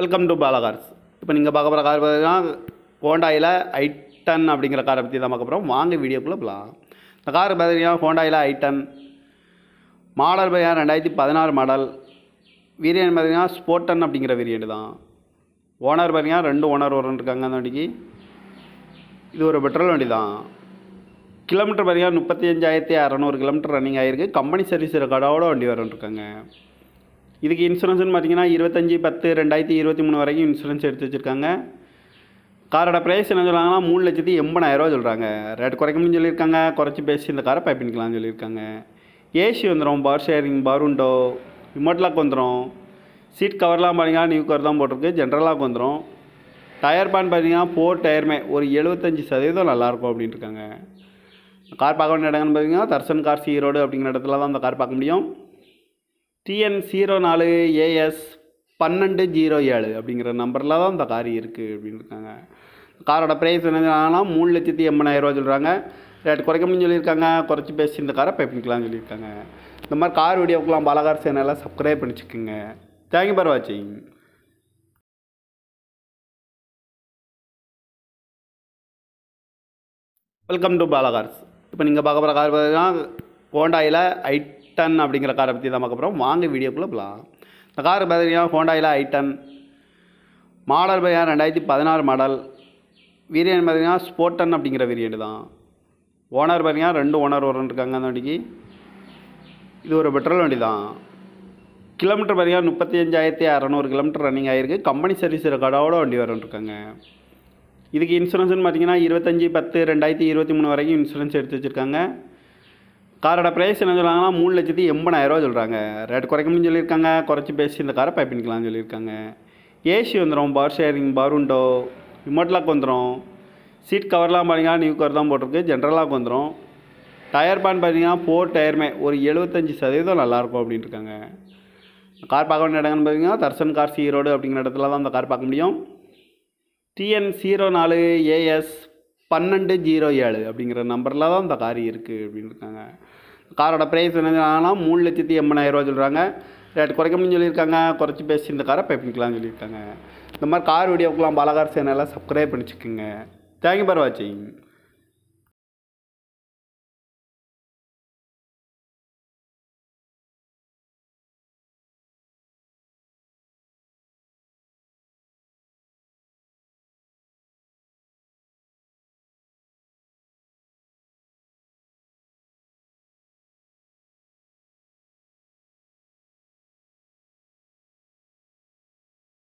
welcome to பாலகார்ஸ் இப்போ நீங்கள் பார்க்க போகிற கார் பார்த்தீங்கன்னா ஹோண்டாயில் ஐ டன் அப்படிங்கிற காரை பற்றி தான் பார்க்க போகிறோம் வாங்க வீடியோக்குள்ளே போகலாம் இந்த கார் பார்த்தீங்கன்னா ஹோண்டாயில் ஐ டன் மாடல் பையன் ரெண்டாயிரத்தி பதினாறு மாடல் வீரியன் பார்த்தீங்கன்னா ஸ்போர்டன் அப்படிங்கிற வேரியன்ட் தான் ஓனர் பார்த்தீங்கன்னா ரெண்டு ஓனர் ஓரன் இருக்காங்க அந்த வண்டிக்கு இது ஒரு பெட்ரோல் வண்டி தான் கிலோமீட்டர் பார்த்தீங்கன்னா முப்பத்தி அஞ்சாயிரத்தி அறநூறு கிலோமீட்டர் ரன்னிங் ஆகிருக்கு கம்பெனி சர்வீஸ் ரெக்கார்டோட வண்டி இருக்காங்க இதுக்கு இன்சூரன்ஸ்னு பார்த்தீங்கன்னா இருபத்தஞ்சி பத்து ரெண்டாயிரத்தி இருபத்தி மூணு வரைக்கும் இன்சூரன்ஸ் எடுத்து வச்சுருக்காங்க காரோட ப்ரைஸ் என்ன சொல்கிறாங்கன்னா மூணு லட்சத்தி எண்பதாயிரரூவா சொல்கிறாங்க ரேட் குறைக்கணும்னு சொல்லியிருக்காங்க குறைச்சி பேசி இந்த காரை பண்ணிக்கலாம்னு சொல்லியிருக்காங்க ஏசி வந்துடும் பவர் ஷேரிங் பவர் உண்டோ இமோட்லாக் வந்துடும் சீட் கவர்லாம் பார்த்தீங்கன்னா நியூ கவர் தான் போட்டிருக்கு ஜென்ரலாக வந்துடும் டயர் பான் பார்த்தீங்கன்னா ஃபோர் டயருமே ஒரு எழுபத்தஞ்சி சதவீதம் நல்லாயிருக்கும் அப்படின்ட்டுருக்காங்க கார் பார்க்க வேண்டிய இடங்கள்னு பார்த்தீங்கன்னா தர்சன் கார் சீரோடு அப்படிங்கிற இடத்துல தான் அந்த கார் பார்க்க முடியும் டிஎன் ஜீரோ நாலு ஏஎஸ் பன்னெண்டு ஜீரோ ஏழு அப்படிங்கிற நம்பரில் தான் இந்த கார் இருக்குது அப்படின்னு இருக்காங்க காரோட ப்ரைஸ் என்னன்னா மூணு லட்சத்தி எண்பதாயிரம் ரூபா சொல்கிறாங்க ரேட் குறைக்கணும்னு சொல்லியிருக்காங்க குறைச்சி பேசி இந்த காரை பண்ணிக்கலாம்னு சொல்லியிருக்காங்க இந்த மாதிரி கார் வீடியோக்கெலாம் பாலகார் சேனலாம் சப்ஸ்கிரைப் பண்ணிச்சுக்கோங்க தேங்க்யூ ஃபார் வாட்சிங் வெல்கம் பாலகார்ஸ் இப்போ நீங்கள் கார் பார்த்தீங்கன்னா ஹோண்டாயில் ஐ டன் அப்படிங்கிற காரை பற்றி தான் பார்க்க போகிறோம் வாங்க வீடியோக்குள்ளே போகலாம் இந்த கார் பார்த்தீங்கன்னா ஹோண்டாயில் ஐ டன் மாடல் பையன் ரெண்டாயிரத்தி பதினாறு மாடல் வீரியன் பார்த்தீங்கன்னா ஸ்போர்டன் அப்படிங்கிற வேரியன்ட் தான் ஓனர் பார்த்தீங்கன்னா ரெண்டு ஓனர் வரணும் இருக்காங்க அந்த வண்டிக்கு இது ஒரு பெட்ரோல் வண்டி தான் கிலோமீட்டர் பார்த்தீங்கன்னா முப்பத்தி அஞ்சாயிரத்தி அறநூறு கிலோமீட்டர் ரன்னிங் ஆகிருக்கு கம்பெனி சர்வீஸ் ரெக்கார்டோட வண்டி வரன்ட்ருக்காங்க இதுக்கு இன்சூரன்ஸ்னு பார்த்தீங்கன்னா இருபத்தஞ்சி பத்து ரெண்டாயிரத்தி இருபத்தி மூணு வரைக்கும் இன்சூரன்ஸ் எடுத்து வச்சுருக்காங்க காரோட ப்ரைஸ் என்ன சொல்கிறாங்கன்னா மூணு லட்சத்தி எண்பதாயிரரூவா சொல்கிறாங்க ரேட் குறைக்கணும்னு சொல்லியிருக்காங்க குறைச்சி பேசி இந்த காரை பண்ணிக்கலாம்னு சொல்லியிருக்காங்க ஏசி வந்துடும் பவர் ஷேரிங் பவர் உண்டோ வந்துடும் சீட் கவர்லாம் பார்த்தீங்கன்னா நியூ கவர் தான் போட்டிருக்கு ஜென்ரலாக வந்துடும் டயர் பேன் பார்த்தீங்கன்னா ஃபோர் டயருமே ஒரு எழுபத்தஞ்சி சதவீதம் நல்லாயிருக்கும் அப்படின்ட்டு இருக்காங்க கார் பார்க்க வேண்டிய இடங்கள்னு பார்த்தீங்கன்னா தர்சன் கார் சீரோடு அப்படிங்கிற இடத்துல தான் அந்த கார் பார்க்க முடியும் டிஎன் ஜீரோ நாலு ஏஎஸ் பன்னெண்டு ஜீரோ ஏழு அப்படிங்கிற நம்பரில் தான் இந்த கார் இருக்குது அப்படின்னு இருக்காங்க காரோட ப்ரைஸ் என்னன்னா மூணு லட்சத்தி ரூபா சொல்கிறாங்க ரேட் குறைக்க சொல்லியிருக்காங்க குறைச்சி பேசி இந்த காரை பைப்பிக்கலாம்னு சொல்லியிருக்காங்க இந்த மாதிரி கார் வீடியோக்கெலாம் பலகார் சேனலாக சப்ஸ்கிரைப் பண்ணிச்சுக்கோங்க தேங்க்யூ ஃபார் வாட்சிங்